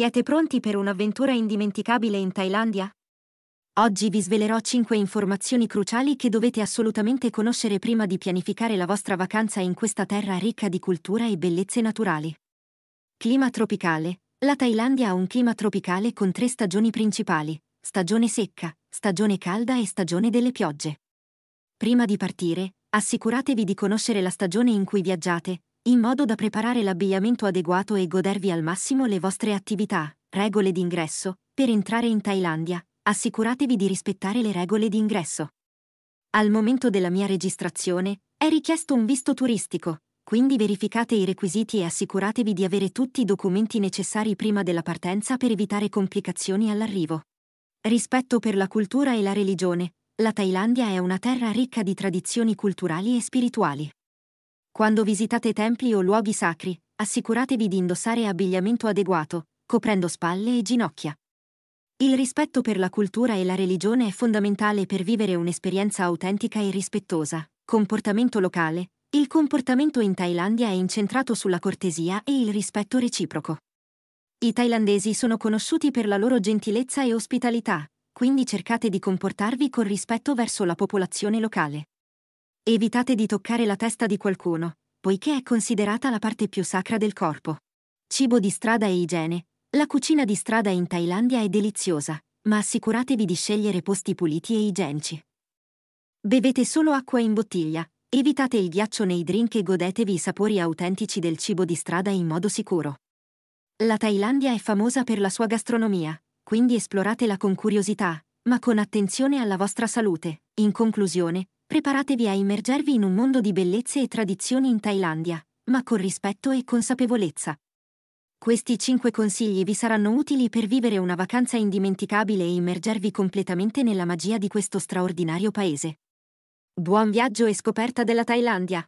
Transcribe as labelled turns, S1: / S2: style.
S1: Siete pronti per un'avventura indimenticabile in Thailandia? Oggi vi svelerò 5 informazioni cruciali che dovete assolutamente conoscere prima di pianificare la vostra vacanza in questa terra ricca di cultura e bellezze naturali. Clima tropicale. La Thailandia ha un clima tropicale con tre stagioni principali, stagione secca, stagione calda e stagione delle piogge. Prima di partire, assicuratevi di conoscere la stagione in cui viaggiate, in modo da preparare l'abbigliamento adeguato e godervi al massimo le vostre attività, regole d'ingresso, per entrare in Thailandia, assicuratevi di rispettare le regole d'ingresso. Al momento della mia registrazione è richiesto un visto turistico, quindi verificate i requisiti e assicuratevi di avere tutti i documenti necessari prima della partenza per evitare complicazioni all'arrivo. Rispetto per la cultura e la religione, la Thailandia è una terra ricca di tradizioni culturali e spirituali. Quando visitate templi o luoghi sacri, assicuratevi di indossare abbigliamento adeguato, coprendo spalle e ginocchia. Il rispetto per la cultura e la religione è fondamentale per vivere un'esperienza autentica e rispettosa. Comportamento locale. Il comportamento in Thailandia è incentrato sulla cortesia e il rispetto reciproco. I thailandesi sono conosciuti per la loro gentilezza e ospitalità, quindi cercate di comportarvi con rispetto verso la popolazione locale. Evitate di toccare la testa di qualcuno, poiché è considerata la parte più sacra del corpo. Cibo di strada e igiene. La cucina di strada in Thailandia è deliziosa, ma assicuratevi di scegliere posti puliti e igienici. Bevete solo acqua in bottiglia, evitate il ghiaccio nei drink e godetevi i sapori autentici del cibo di strada in modo sicuro. La Thailandia è famosa per la sua gastronomia, quindi esploratela con curiosità, ma con attenzione alla vostra salute. In conclusione, Preparatevi a immergervi in un mondo di bellezze e tradizioni in Thailandia, ma con rispetto e consapevolezza. Questi 5 consigli vi saranno utili per vivere una vacanza indimenticabile e immergervi completamente nella magia di questo straordinario paese. Buon viaggio e scoperta della Thailandia!